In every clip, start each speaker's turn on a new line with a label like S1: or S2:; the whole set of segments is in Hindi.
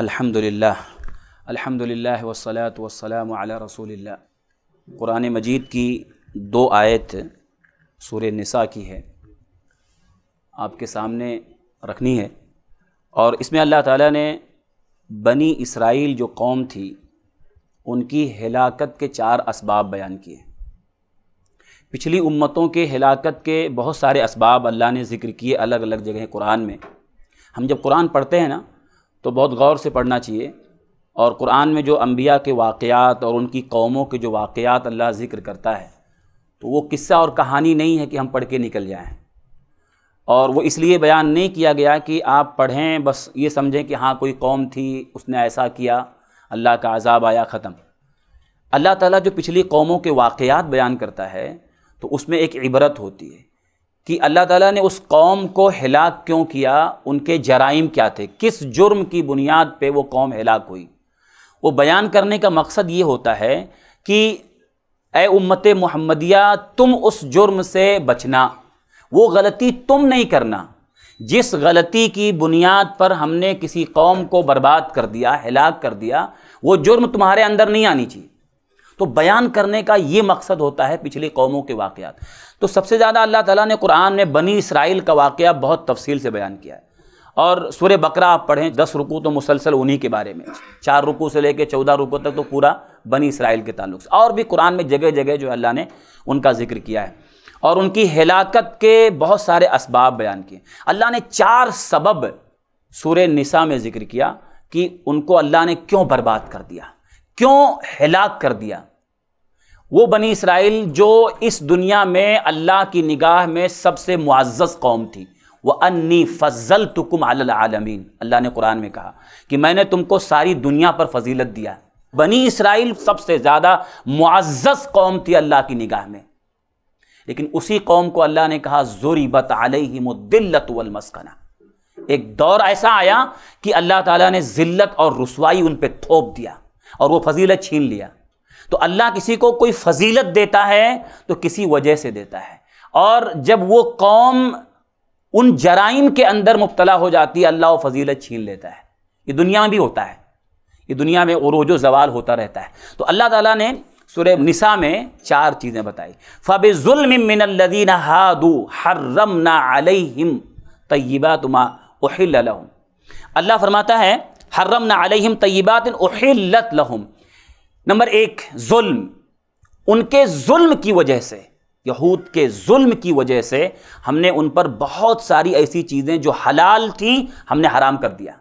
S1: अल्हम्दुलिल्लाह अल्हम्दुलिल्लाह वसलात वसलाम अला रसूलिल्लाह कुरान मजीद की दो आयत सूर निसा की है आपके सामने रखनी है और इसमें अल्लाह ताला ने बनी इसराइल जो कौम थी उनकी हिलाकत के चार इसबाब बयान किए पिछली उम्मतों के हिलाकत के बहुत सारे इसबाब अल्लाह ने ज़िक्र किए अलग अलग जगह कुरान में हम जब कुरान पढ़ते हैं ना तो बहुत गौर से पढ़ना चाहिए और कुरान में जो अम्बिया के वाक़ात और उनकी कौमों के जो वाक़ात अल्लाह ज़िक्र करता है तो वो किस्सा और कहानी नहीं है कि हम पढ़ के निकल जाएँ और वो इसलिए बयान नहीं किया गया कि आप पढ़ें बस ये समझें कि हाँ कोई कौम थी उसने ऐसा किया अल्लाह का आज़ाब आया ख़त्म अल्लाह ताला जो पिछली कौमों के वाक़ात बयान करता है तो उसमें एक इबरत होती है कि अल्लाह ताला ने उस कौम को हिलाक क्यों किया उनके जराइम क्या थे किस जुर्म की बुनियाद पे वो कौम हिलाक हुई वो बयान करने का मकसद ये होता है कि ए उम्मत महमदिया तुम उस जुर्म से बचना वो गलती तुम नहीं करना जिस गलती की बुनियाद पर हमने किसी कौम को बर्बाद कर दिया हिलाक कर दिया वो जुर्म तुम्हारे अंदर नहीं आनी चाहिए तो बयान करने का ये मकसद होता है पिछली कौमों के वाक़ तो सबसे ज़्यादा अल्लाह ताला ने कुरान में बनी इसराइल का वाक़ बहुत तफसील से बयान किया है और सूर्य बकरा आप पढ़ें दस रुकू तो मुसलसल उन्हीं के बारे में चार रुकू से लेकर चौदह रुकू तक तो पूरा बनी इसराइल के ताल्लुक से और भी कुरान में जगह जगह जो अल्लाह ने उनका जिक्र किया है और उनकी हिलाकत के बहुत सारे इसबाब बयान किए अल्लाह ने चार सबब सुर निसा में जिक्र किया कि उनको अल्लाह ने क्यों बर्बाद कर दिया क्यों हिलाक कर दिया वो बनी इसराइल जो इस दुनिया में अल्लाह की निगाह में सबसे मुआज़ कौम थी वह अन्नी फजल तुकुम आलमीन अल्लाह ने कुरान में कहा कि मैंने तुमको सारी दुनिया पर फजीलत दिया बनी इसराइल सबसे ज़्यादा मुआज़ कौम थी अल्लाह की निगाह में लेकिन उसी कौम को अल्लाह ने कहा जोरीबत आलहिमदिल्लत वलमस्कना एक दौर ऐसा आया कि अल्लाह ताला ने ज़िल्लत और रसवाई उन पर थोप दिया और वो फजीलत छीन लिया तो अल्लाह किसी को कोई फजीलत देता है तो किसी वजह से देता है और जब वो कौम उन जराइम के अंदर मुबतला हो जाती है अल्लाह फजीलत छीन लेता है ये दुनिया में भी होता है ये दुनिया में रोजो जवाल होता रहता है तो अल्लाह ताला ने सुर निसा में चार चीज़ें बताई फ़बिजुल्मिनदीन हादू हर्रम नाम तय्यबा तुमा उहिल अल्लाह फरमाता है हर्रम नाम तय्यबात उहिलत लहम नंबर एक जुल्म उनके जुल्म की वजह से यहूद के जुल्म की वजह से हमने उन पर बहुत सारी ऐसी चीज़ें जो हलाल थी हमने हराम कर दिया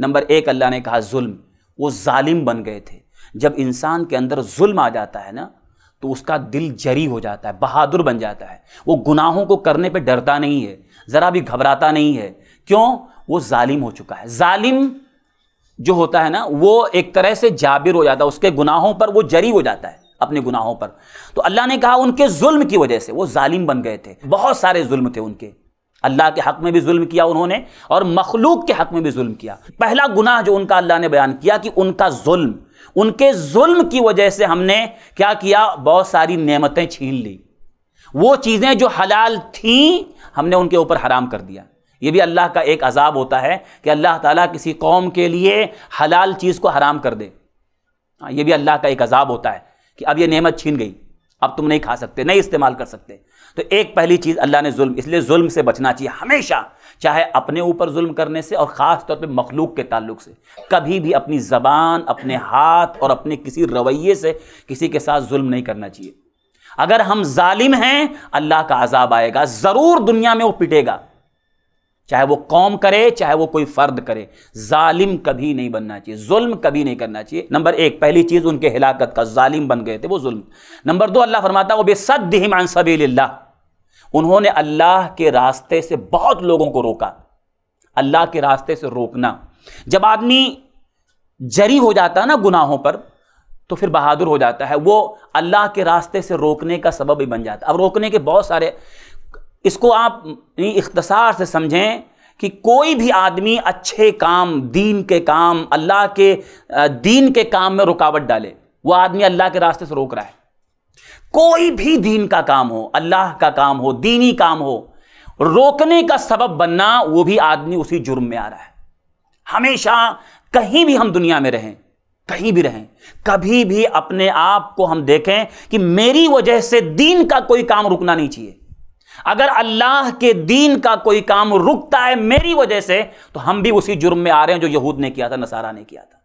S1: नंबर एक अल्लाह ने कहा जुल्म वो जालिम बन गए थे जब इंसान के अंदर जुल्म आ जाता है ना तो उसका दिल जरी हो जाता है बहादुर बन जाता है वो गुनाहों को करने पे डरता नहीं है ज़रा भी घबराता नहीं है क्यों वो जालिम हो चुका है जालिम जो होता है ना वो एक तरह से जाबिर हो जाता है उसके गुनाहों पर वो जरी हो जाता है अपने गुनाहों पर तो अल्लाह ने कहा उनके जुल्म की वजह से वो जालिम बन गए थे बहुत सारे जुल्म थे उनके अल्लाह के हक में भी जुल्म किया उन्होंने और मखलूक के हक में भी जुल्म किया पहला गुनाह जो उनका अल्लाह ने बयान किया कि उनका जुल्म उनके जुल्म की वजह से हमने क्या किया बहुत सारी नेमतें छीन ली वो चीज़ें जो हलाल थी हमने उनके ऊपर हराम कर दिया ये भी अल्लाह का एक अजाब होता है कि अल्लाह ताला किसी कौम के लिए हलाल चीज़ को हराम कर दे हाँ ये भी अल्लाह का एक अजाब होता है कि अब ये नेमत छीन गई अब तुम नहीं खा सकते नहीं इस्तेमाल कर सकते तो एक पहली चीज़ अल्लाह ने जुल्म इसलिए जुल्म से बचना चाहिए हमेशा चाहे अपने ऊपर जुल्म करने से और ख़ास तौर पे मखलूक के ताल्लुक से कभी भी अपनी ज़बान अपने हाथ और अपने किसी रवैये से किसी के साथ जुल्म नहीं करना चाहिए अगर हम जालिम हैं अल्लाह का अजाब आएगा ज़रूर दुनिया में वो पिटेगा चाहे वो कौम करे चाहे वो कोई फर्द करे जालिम कभी नहीं बनना चाहिए जुल्म कभी नहीं करना चाहिए नंबर एक पहली चीज़ उनके हिलाकत का जालिम बन गए थे वो जुल्म नंबर दो अल्लाह फरमाता वो बेसद हिमान उन्होंने अल्लाह के रास्ते से बहुत लोगों को रोका अल्लाह के रास्ते से रोकना जब आदमी जरी हो जाता है ना गुनाहों पर तो फिर बहादुर हो जाता है वो अल्लाह के रास्ते से रोकने का सबब ही बन जाता है अब रोकने के बहुत सारे इसको आप इख्तसार से समझें कि कोई भी आदमी अच्छे काम दीन के काम अल्लाह के दीन के काम में रुकावट डाले वह आदमी अल्लाह के रास्ते से रोक रहा है कोई भी दीन का काम हो अल्लाह का काम हो दीनी काम हो रोकने का सबब बनना वो भी आदमी उसी जुर्म में आ रहा है हमेशा कहीं भी हम दुनिया में रहें कहीं भी रहें कभी भी अपने आप को हम देखें कि मेरी वजह से दीन का कोई काम रुकना नहीं चाहिए अगर अल्लाह के दीन का कोई काम रुकता है मेरी वजह से तो हम भी उसी जुर्म में आ रहे हैं जो यहूद ने किया था नसारा ने किया था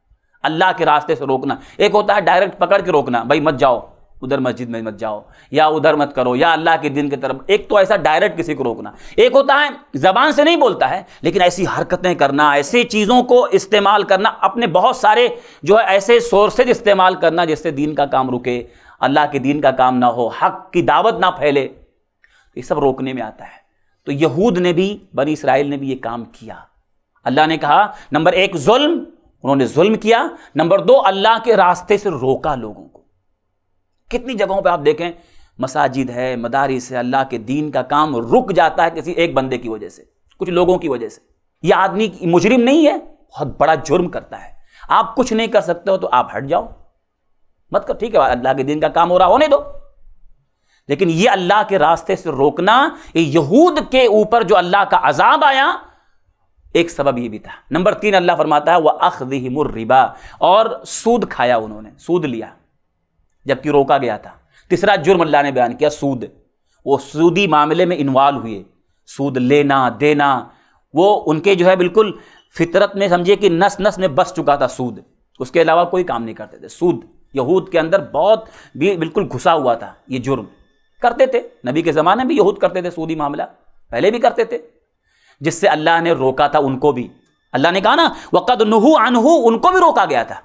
S1: अल्लाह के रास्ते से रोकना एक होता है डायरेक्ट पकड़ के रोकना भाई मत जाओ उधर मस्जिद में मत जाओ या उधर मत करो या अल्लाह के दिन की तरफ एक तो ऐसा डायरेक्ट किसी को रोकना एक होता है जबान से नहीं बोलता है लेकिन ऐसी हरकतें करना ऐसी चीज़ों को इस्तेमाल करना अपने बहुत सारे जो है ऐसे सोर्सेज इस्तेमाल करना जिससे दीन का काम रुके अल्लाह के दीन का काम ना हो हक की दावत ना फैले ये सब रोकने में आता है तो यहूद ने भी बनी इसराइल ने भी ये काम किया अल्लाह ने कहा नंबर एक जुल्म उन्होंने जुल्म किया नंबर दो अल्लाह के रास्ते से रोका लोगों को कितनी जगहों पर आप देखें मसाजिद है मदारिस है अल्लाह के दीन का काम रुक जाता है किसी एक बंदे की वजह से कुछ लोगों की वजह से यह आदमी मुजरिम नहीं है बहुत बड़ा जुर्म करता है आप कुछ नहीं कर सकते हो तो आप हट जाओ मत मतलब कर ठीक है अल्लाह के दिन का काम हो रहा होने दो लेकिन ये अल्लाह के रास्ते से रोकना ये यहूद के ऊपर जो अल्लाह का अजाब आया एक सबब ये भी था नंबर तीन अल्लाह फरमाता है वह अखदिमुर्रिबा और सूद खाया उन्होंने सूद लिया जबकि रोका गया था तीसरा जुर्म अल्लाह ने बयान किया सूद वो सूदी मामले में इन्वॉल्व हुए सूद लेना देना वो उनके जो है बिल्कुल फितरत में समझिए कि नस नस में बस चुका था सूद उसके अलावा कोई काम नहीं करते थे सूद यहूद के अंदर बहुत भी बिल्कुल घुसा हुआ था ये जुर्म करते थे नबी के ज़माने में यहूद करते थे सूदी मामला पहले भी करते थे जिससे अल्लाह ने रोका था उनको भी अल्लाह ने कहा ना वक़द नहू अनहू उनको भी रोका गया था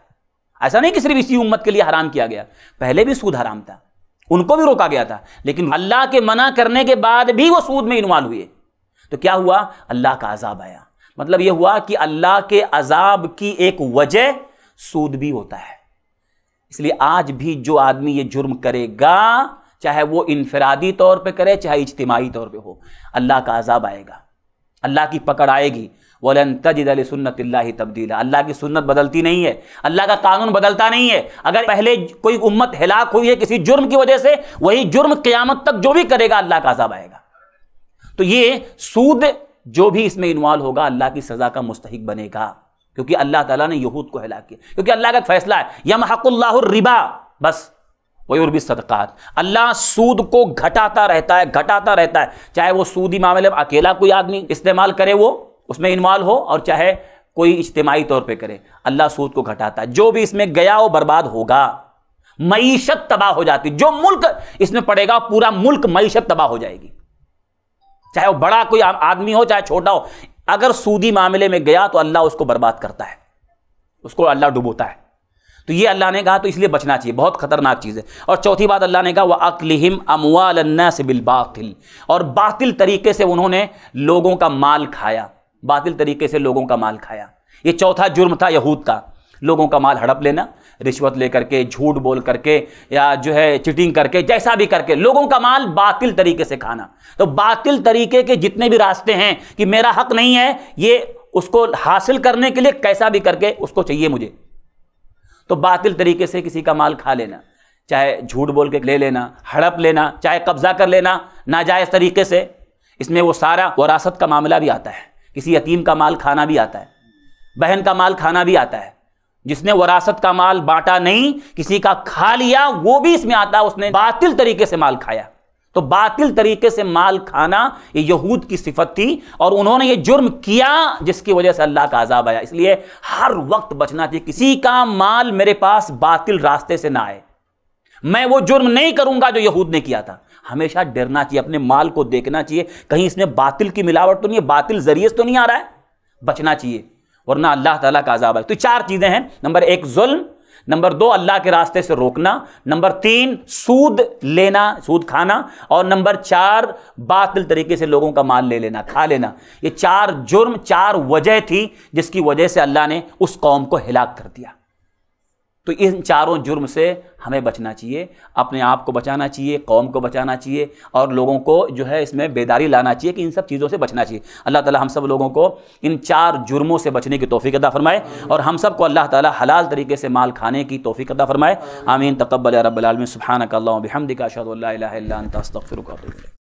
S1: ऐसा नहीं कि सिर्फ इसी उम्मत के लिए हराम किया गया पहले भी सूद हराम था उनको भी रोका गया था लेकिन अल्लाह के मना करने के बाद भी वो सूद में इन्वाल्व हुए तो क्या हुआ अल्लाह का अजाब आया मतलब यह हुआ कि अल्लाह के अजाब की एक वजह सूद भी होता है इसलिए आज भी जो आदमी ये जुर्म करेगा चाहे वो इनफरादी तौर पे करे चाहे इज्तमाही तौर पे हो अल्लाह का अजाब आएगा अल्लाह की पकड़ आएगी वोलन तजद सुन्नत तब्दीला अल्लाह की सुन्नत बदलती नहीं है अल्लाह का कानून बदलता नहीं है अगर पहले कोई उम्मत हिलाक हुई है किसी जुर्म की वजह से वही जुर्म क़्यामत तक जो भी करेगा अल्लाह का अजाब आएगा तो ये सूद जो भी इसमें इन्वॉल्व होगा अल्लाह की सज़ा का मुस्तक बनेगा क्योंकि अल्लाह ताला ने यहूद को हिला किया क्योंकि अल्लाह का फैसला है यम हकुल्लाबा बस वही सदक़ात अल्लाह सूद को घटाता रहता है घटाता रहता है चाहे वो सूदी मामले में अकेला कोई आदमी इस्तेमाल करे वो उसमें इन्वॉल्व हो और चाहे कोई इज्तमाही तौर पे करे अल्लाह सूद को घटाता है जो भी इसमें गया वो बर्बाद होगा मीशत तबाह हो जाती जो मुल्क इसमें पड़ेगा पूरा मुल्क मीशत तबाह हो जाएगी चाहे वो बड़ा कोई आदमी हो चाहे छोटा हो अगर सूदी मामले में गया तो अल्लाह उसको बर्बाद करता है उसको अल्लाह डुबोता है तो ये अल्लाह ने कहा तो इसलिए बचना चाहिए बहुत खतरनाक चीज़ है और चौथी बात अल्लाह ने कहा वह अकलिम अमवालन्ना से बिलबातिल और बातिल तरीके से उन्होंने लोगों का माल खाया बातिल तरीके से लोगों का माल खाया ये चौथा जुर्म था यहूद का लोगों का माल हड़प लेना रिश्वत ले करके झूठ बोल करके या जो है चिटिंग करके जैसा भी करके लोगों का माल बातिल तरीके से खाना तो बातिल तरीके के जितने भी रास्ते हैं कि मेरा हक नहीं है ये उसको हासिल करने के लिए कैसा भी करके उसको चाहिए मुझे तो बातिल तरीके से किसी का माल खा लेना चाहे झूठ बोल के ले लेना हड़प लेना चाहे कब्जा कर लेना नाजायज़ तरीके से इसमें वो सारा वरासत का मामला भी आता है किसी यतीम का माल खाना भी आता है बहन का माल खाना भी आता है जिसने वरासत का माल बांटा नहीं किसी का खा लिया वो भी इसमें आता उसने बातिल तरीके से माल खाया तो बातिल तरीके से माल खाना ये यहूद की सिफत थी और उन्होंने ये जुर्म किया जिसकी वजह से अल्लाह का आज़ाब आया इसलिए हर वक्त बचना चाहिए किसी का माल मेरे पास बातिल रास्ते से ना आए मैं वो जुर्म नहीं करूंगा जो यहूद ने किया था हमेशा डरना चाहिए अपने माल को देखना चाहिए कहीं इसमें बातिल की मिलावट तो नहीं है बातिल जरिए तो नहीं आ रहा है बचना चाहिए वरना अल्लाह ताला का आज़ाब है तो चार चीज़ें हैं नंबर एक जुल्म नंबर दो अल्लाह के रास्ते से रोकना नंबर तीन सूद लेना सूद खाना और नंबर चार बातिल तरीके से लोगों का माल ले लेना खा लेना ये चार जुर्म चार वजह थी जिसकी वजह से अल्लाह ने उस कौम को हिलाक कर दिया तो इन चारों जुर्म से हमें बचना चाहिए अपने आप को बचाना चाहिए कौम को बचाना चाहिए और लोगों को जो है इसमें बेदारी लाना चाहिए कि इन सब चीज़ों से बचना चाहिए अल्लाह ताला हम सब लोगों को इन चार जुर्मों से बचने की तोफ़ी अदा फरमाए और हम सब को अल्लाह ताला हलाल तरीके से माल खाने की तोफ़ी अदा फरमाए आमीन तकबल रबालमी सुबहानक हमदिका